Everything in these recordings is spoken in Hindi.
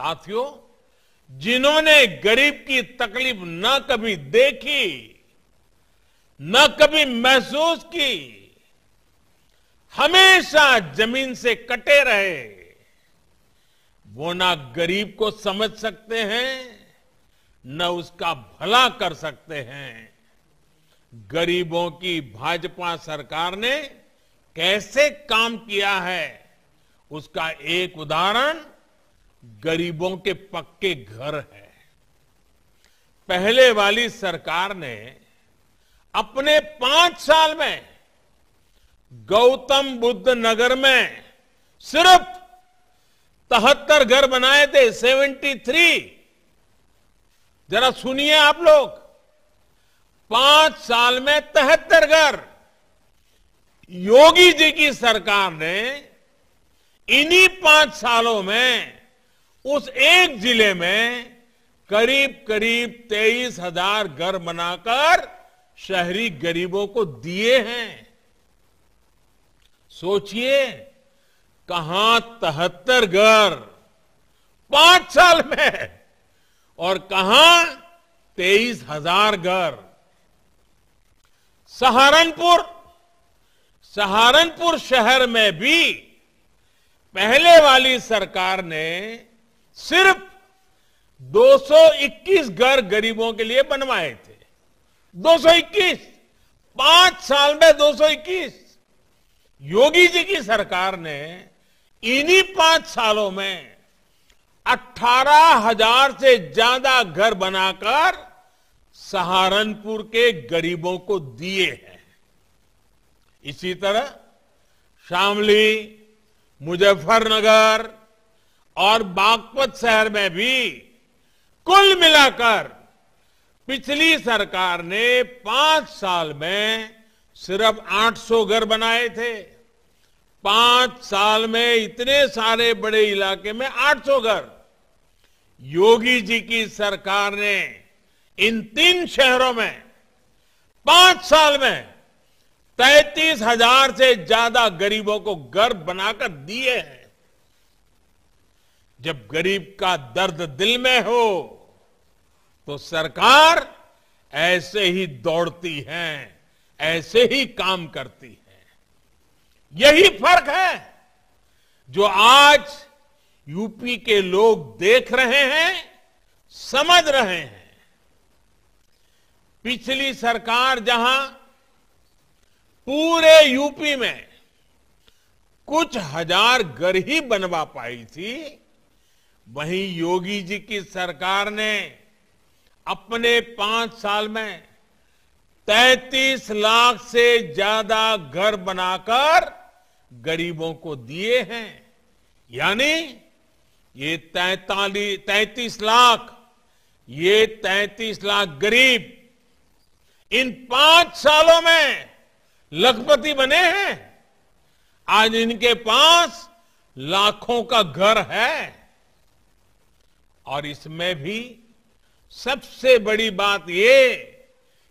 साथियों जिन्होंने गरीब की तकलीफ न कभी देखी न कभी महसूस की हमेशा जमीन से कटे रहे वो ना गरीब को समझ सकते हैं न उसका भला कर सकते हैं गरीबों की भाजपा सरकार ने कैसे काम किया है उसका एक उदाहरण गरीबों के पक्के घर है पहले वाली सरकार ने अपने पांच साल में गौतम बुद्ध नगर में सिर्फ तहत्तर घर बनाए थे 73 जरा सुनिए आप लोग पांच साल में तहत्तर घर योगी जी की सरकार ने इन्हीं पांच सालों में उस एक जिले में करीब करीब तेईस हजार घर बनाकर शहरी गरीबों को दिए हैं सोचिए कहां तहत्तर घर पांच साल में और कहां तेईस हजार घर सहारनपुर सहारनपुर शहर में भी पहले वाली सरकार ने सिर्फ 221 घर गरीबों के लिए बनवाए थे 221 पांच साल में 221 योगी जी की सरकार ने इन्हीं पांच सालों में अट्ठारह हजार से ज्यादा घर बनाकर सहारनपुर के गरीबों को दिए हैं इसी तरह शामली मुजफ्फरनगर और बागपत शहर में भी कुल मिलाकर पिछली सरकार ने पांच साल में सिर्फ 800 घर बनाए थे पांच साल में इतने सारे बड़े इलाके में 800 घर योगी जी की सरकार ने इन तीन शहरों में पांच साल में तैतीस हजार से ज्यादा गरीबों को घर बनाकर दिए हैं जब गरीब का दर्द दिल में हो तो सरकार ऐसे ही दौड़ती है ऐसे ही काम करती है यही फर्क है जो आज यूपी के लोग देख रहे हैं समझ रहे हैं पिछली सरकार जहां पूरे यूपी में कुछ हजार घर ही बनवा पाई थी वहीं योगी जी की सरकार ने अपने पांच साल में 33 लाख से ज्यादा घर बनाकर गरीबों को दिए हैं यानी ये तैतालीस तैतीस लाख ये तैतीस लाख गरीब इन पांच सालों में लखपति बने हैं आज इनके पास लाखों का घर है और इसमें भी सबसे बड़ी बात ये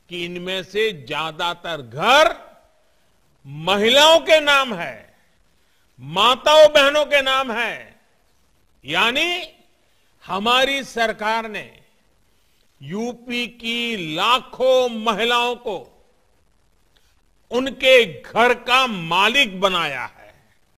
कि इनमें से ज्यादातर घर महिलाओं के नाम है माताओं बहनों के नाम है यानी हमारी सरकार ने यूपी की लाखों महिलाओं को उनके घर का मालिक बनाया है